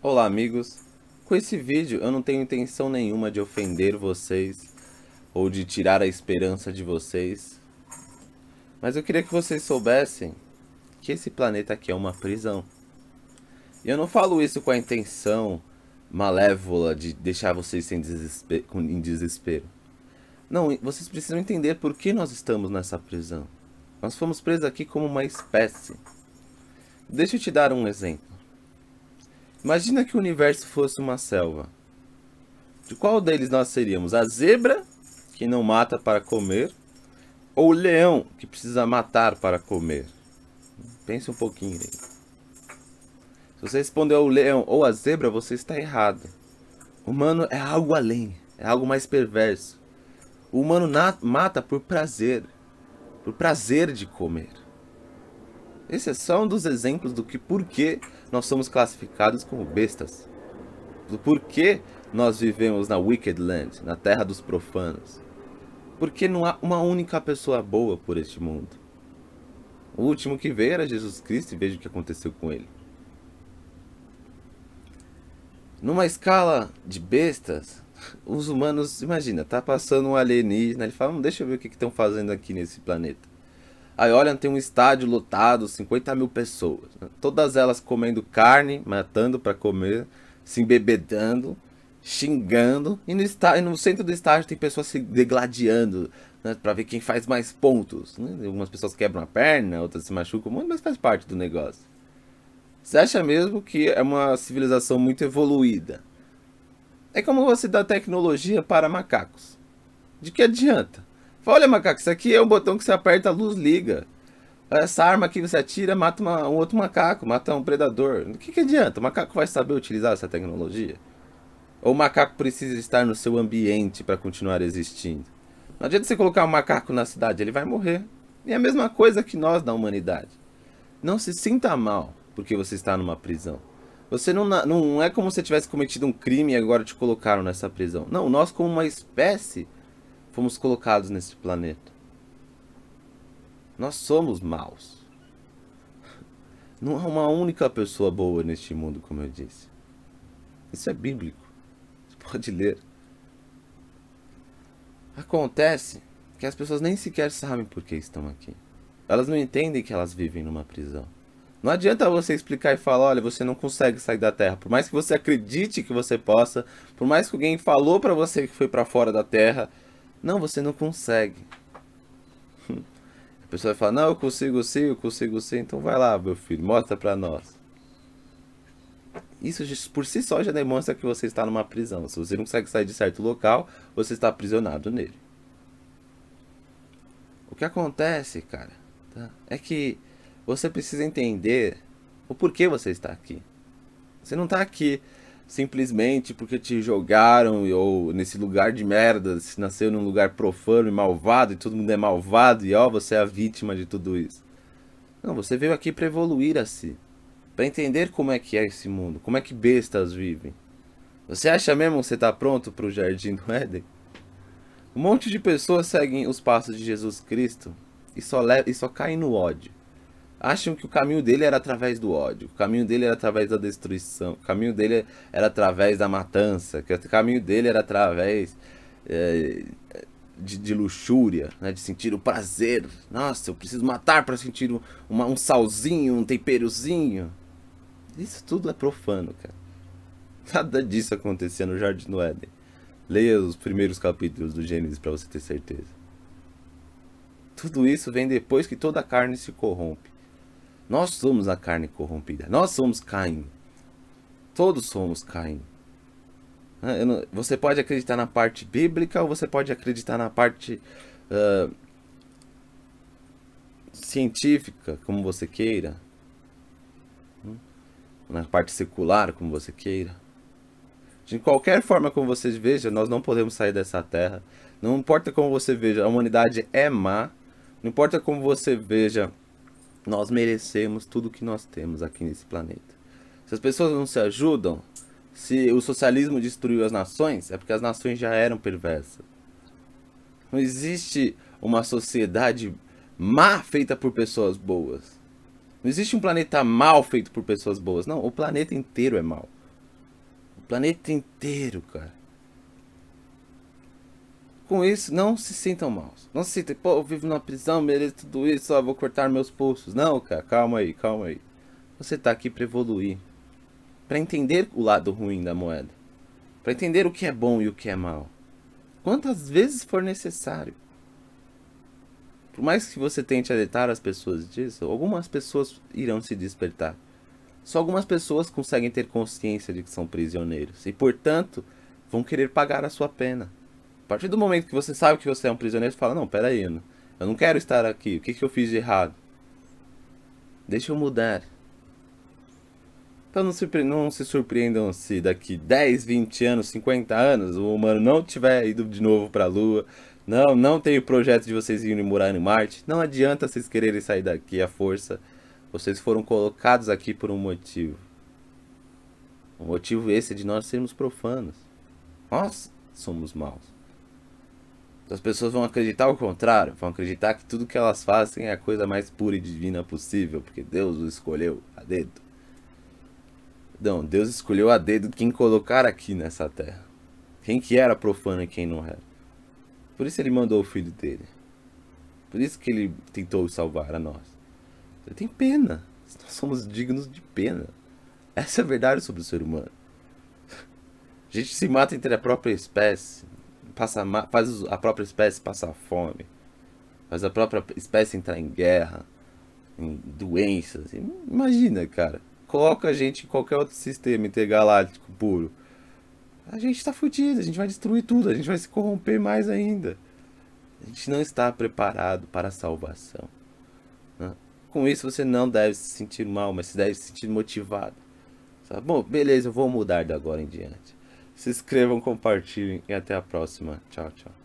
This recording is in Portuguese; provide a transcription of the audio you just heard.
Olá amigos, com esse vídeo eu não tenho intenção nenhuma de ofender vocês ou de tirar a esperança de vocês, mas eu queria que vocês soubessem que esse planeta aqui é uma prisão. E eu não falo isso com a intenção malévola de deixar vocês em desespero. Em desespero. Não, vocês precisam entender por que nós estamos nessa prisão. Nós fomos presos aqui como uma espécie. Deixa eu te dar um exemplo. Imagina que o universo fosse uma selva. De qual deles nós seríamos? A zebra, que não mata para comer, ou o leão, que precisa matar para comer? Pense um pouquinho aí. Se você respondeu o leão ou a zebra, você está errado. O humano é algo além, é algo mais perverso. O humano mata por prazer, por prazer de comer. Esse é só um dos exemplos do que por que nós somos classificados como bestas, do porquê nós vivemos na Wicked Land, na terra dos profanos. Porque não há uma única pessoa boa por este mundo. O último que veio era Jesus Cristo e veja o que aconteceu com ele. Numa escala de bestas, os humanos, imagina, tá passando um alienígena, ele fala, hum, deixa eu ver o que estão fazendo aqui nesse planeta. Aí olha, tem um estádio lotado, 50 mil pessoas. Né? Todas elas comendo carne, matando para comer, se embebedando, xingando. E no, estádio, no centro do estádio tem pessoas se degladiando né? para ver quem faz mais pontos. Né? Algumas pessoas quebram a perna, outras se machucam muito, mas faz parte do negócio. Você acha mesmo que é uma civilização muito evoluída? É como você dar tecnologia para macacos. De que adianta? Olha, macaco, isso aqui é um botão que você aperta, a luz liga. Essa arma aqui você atira, mata uma, um outro macaco, mata um predador. O que, que adianta? O macaco vai saber utilizar essa tecnologia? Ou o macaco precisa estar no seu ambiente para continuar existindo? Não adianta você colocar um macaco na cidade, ele vai morrer. E é a mesma coisa que nós da humanidade. Não se sinta mal porque você está numa prisão. Você não, não é como se tivesse cometido um crime e agora te colocaram nessa prisão. Não, nós como uma espécie fomos colocados nesse planeta. Nós somos maus. Não há uma única pessoa boa neste mundo, como eu disse. Isso é bíblico. Você pode ler. Acontece que as pessoas nem sequer sabem por que estão aqui. Elas não entendem que elas vivem numa prisão. Não adianta você explicar e falar, olha, você não consegue sair da Terra. Por mais que você acredite que você possa, por mais que alguém falou para você que foi para fora da Terra, não, você não consegue. A pessoa vai falar, não, eu consigo sim, eu consigo sim, então vai lá, meu filho, mostra pra nós. Isso por si só já demonstra que você está numa prisão. Se você não consegue sair de certo local, você está aprisionado nele. O que acontece, cara, tá? é que você precisa entender o porquê você está aqui. Você não está aqui simplesmente porque te jogaram ou nesse lugar de merda, se nasceu num lugar profano e malvado e todo mundo é malvado e ó, você é a vítima de tudo isso. Não, você veio aqui para evoluir a si, para entender como é que é esse mundo, como é que bestas vivem. Você acha mesmo que você tá pronto para o jardim do Éden? Um monte de pessoas seguem os passos de Jesus Cristo e só, le e só caem no ódio acham que o caminho dele era através do ódio, o caminho dele era através da destruição, o caminho dele era através da matança, que o caminho dele era através é, de, de, luxúria, né? de sentir o prazer. Nossa, eu preciso matar para sentir uma, um salzinho, um temperozinho. Isso tudo é profano, cara. Nada disso acontecia no Jardim do Éden. Leia os primeiros capítulos do Gênesis para você ter certeza. Tudo isso vem depois que toda a carne se corrompe. Nós somos a carne corrompida. Nós somos Caim. Todos somos Caim. Ah, você pode acreditar na parte bíblica ou você pode acreditar na parte uh, científica, como você queira. Hum? Na parte secular, como você queira. De qualquer forma como você veja, nós não podemos sair dessa terra. Não importa como você veja, a humanidade é má. Não importa como você veja nós merecemos tudo que nós temos aqui nesse planeta. Se as pessoas não se ajudam, se o socialismo destruiu as nações, é porque as nações já eram perversas. Não existe uma sociedade má feita por pessoas boas. Não existe um planeta mal feito por pessoas boas. Não, o planeta inteiro é mal. O planeta inteiro, cara. Com isso, não se sintam maus. Não se sintam, pô, eu vivo na prisão, mereço tudo isso, ó, vou cortar meus pulsos. Não, cara, calma aí, calma aí. Você tá aqui para evoluir. para entender o lado ruim da moeda. para entender o que é bom e o que é mal. Quantas vezes for necessário. Por mais que você tente alertar as pessoas disso, algumas pessoas irão se despertar. Só algumas pessoas conseguem ter consciência de que são prisioneiros e, portanto, vão querer pagar a sua pena. A partir do momento que você sabe que você é um prisioneiro, você fala, não, peraí, eu não, eu não quero estar aqui, o que, que eu fiz de errado? Deixa eu mudar. Então não se, não se surpreendam se daqui 10, 20 anos, 50 anos, o humano não tiver ido de novo para a Lua. Não, não tem o projeto de vocês irem morar em Marte. Não adianta vocês quererem sair daqui à força. Vocês foram colocados aqui por um motivo. O motivo esse é de nós sermos profanos. Nós somos maus. As pessoas vão acreditar ao contrário, vão acreditar que tudo que elas fazem é a coisa mais pura e divina possível, porque Deus o escolheu a dedo. Não, Deus escolheu a dedo quem colocar aqui nessa terra. Quem que era profano e quem não era. Por isso ele mandou o filho dele. Por isso que ele tentou salvar a nós. Ele tem pena. Nós somos dignos de pena. Essa é a verdade sobre o ser humano. A gente se mata entre a própria espécie passa, faz a própria espécie passar fome, faz a própria espécie entrar em guerra, em doenças. Imagina, cara. Coloca a gente em qualquer outro sistema intergaláctico puro. A gente tá fudido, a gente vai destruir tudo, a gente vai se corromper mais ainda. A gente não está preparado para a salvação. Né? Com isso você não deve se sentir mal, mas deve se sentir motivado. Sabe? Bom, beleza, eu vou mudar de agora em diante. Se inscrevam, compartilhem e até a próxima. Tchau, tchau.